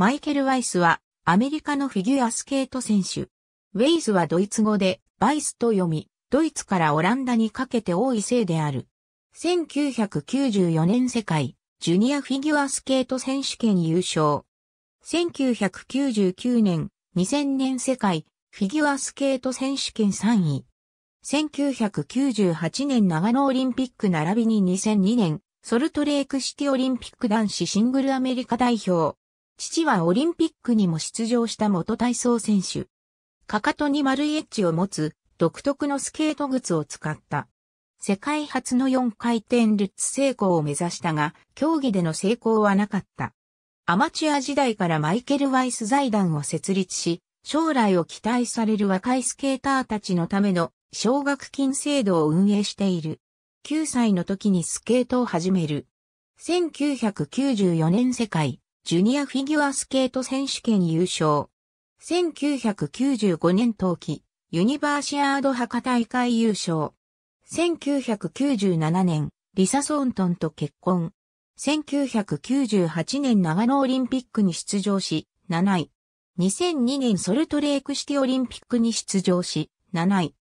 マイケル・ワイスはアメリカのフィギュアスケート選手。ウェイズはドイツ語でバイスと読み、ドイツからオランダにかけて多いせいである。1994年世界ジュニアフィギュアスケート選手権優勝。1999年、2000年世界フィギュアスケート選手権3位。1998年長野オリンピック並びに2002年、ソルトレークシティオリンピック男子シングルアメリカ代表。父はオリンピックにも出場した元体操選手。かかとに丸いエッジを持つ独特のスケート靴を使った。世界初の4回転ルッツ成功を目指したが、競技での成功はなかった。アマチュア時代からマイケル・ワイス財団を設立し、将来を期待される若いスケーターたちのための奨学金制度を運営している。9歳の時にスケートを始める。1994年世界ジュニアフィギュアスケート選手権優勝。1995年冬季、ユニバーシアード博大会優勝。1997年、リサ・ソントンと結婚。1998年長野オリンピックに出場し、7位。2002年ソルトレークシティオリンピックに出場し、7位。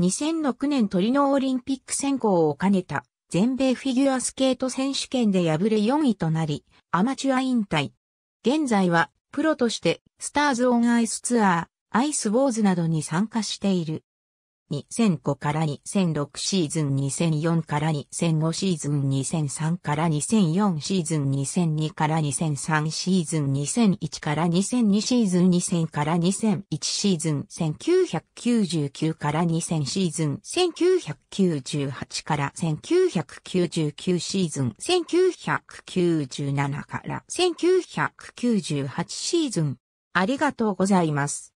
2006年トリノオリンピック選考を兼ねた全米フィギュアスケート選手権で敗れ4位となり、アマチュア引退。現在は、プロとして、スターズ・オン・アイス・ツアー、アイス・ウォーズなどに参加している。2005から2006シーズン2004から2005シーズン2003から2004シーズン2002から2003シーズン2001から2002シーズン2000から2001シーズン1999から2000シーズン1998から1999シーズン1997から1998シーズンありがとうございます。